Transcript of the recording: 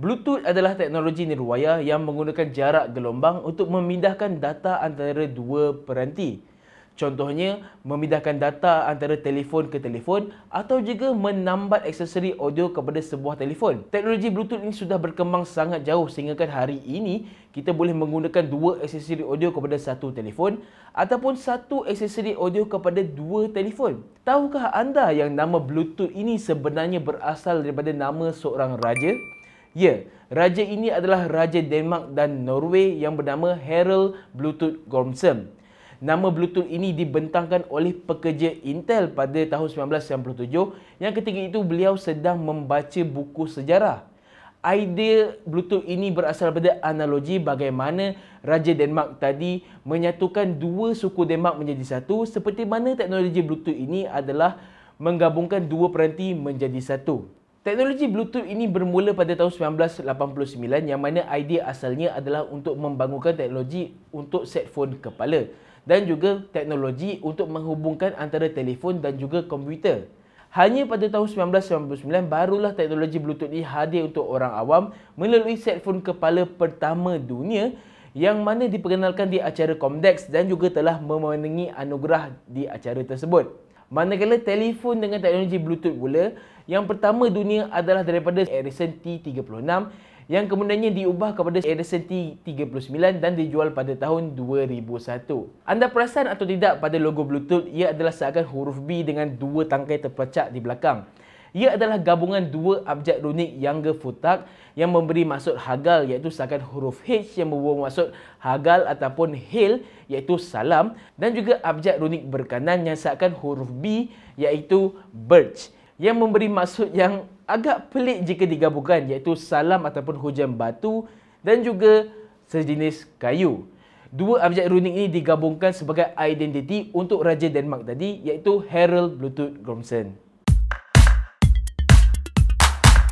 Bluetooth adalah teknologi nirwaya yang menggunakan jarak gelombang untuk memindahkan data antara dua peranti. Contohnya, memindahkan data antara telefon ke telefon atau juga menambat aksesori audio kepada sebuah telefon. Teknologi Bluetooth ini sudah berkembang sangat jauh sehingga kan hari ini kita boleh menggunakan dua aksesori audio kepada satu telefon ataupun satu aksesori audio kepada dua telefon. Tahukah anda yang nama Bluetooth ini sebenarnya berasal daripada nama seorang raja? Ya, raja ini adalah raja Denmark dan Norway yang bernama Harald Bluetooth Gormsen. Nama Bluetooth ini dibentangkan oleh pekerja Intel pada tahun 1997 yang ketika itu beliau sedang membaca buku sejarah. Idea Bluetooth ini berasal pada analogi bagaimana Raja Denmark tadi menyatukan dua suku Denmark menjadi satu seperti mana teknologi Bluetooth ini adalah menggabungkan dua peranti menjadi satu. Teknologi Bluetooth ini bermula pada tahun 1989 yang mana idea asalnya adalah untuk membangunkan teknologi untuk set phone kepala dan juga teknologi untuk menghubungkan antara telefon dan juga komputer. Hanya pada tahun 1999 barulah teknologi Bluetooth ini hadir untuk orang awam melalui set phone kepala pertama dunia yang mana diperkenalkan di acara Comdex dan juga telah memenangi anugerah di acara tersebut. Manakala telefon dengan teknologi Bluetooth pula, yang pertama dunia adalah daripada Ericsson T36 yang kemudiannya diubah kepada Ericsson T39 dan dijual pada tahun 2001. Anda perasan atau tidak pada logo Bluetooth ia adalah seakan huruf B dengan dua tangkai terpacak di belakang. Ia adalah gabungan dua abjad runik yang Futak yang memberi maksud hagal iaitu sedangkan huruf H yang membawa maksud hagal ataupun hil iaitu salam dan juga abjad runik berkanan yang sedangkan huruf B iaitu birch yang memberi maksud yang agak pelik jika digabungkan iaitu salam ataupun hujan batu dan juga sejenis kayu. Dua abjad runik ini digabungkan sebagai identiti untuk Raja Denmark tadi iaitu Harald Bluetooth Gromsen.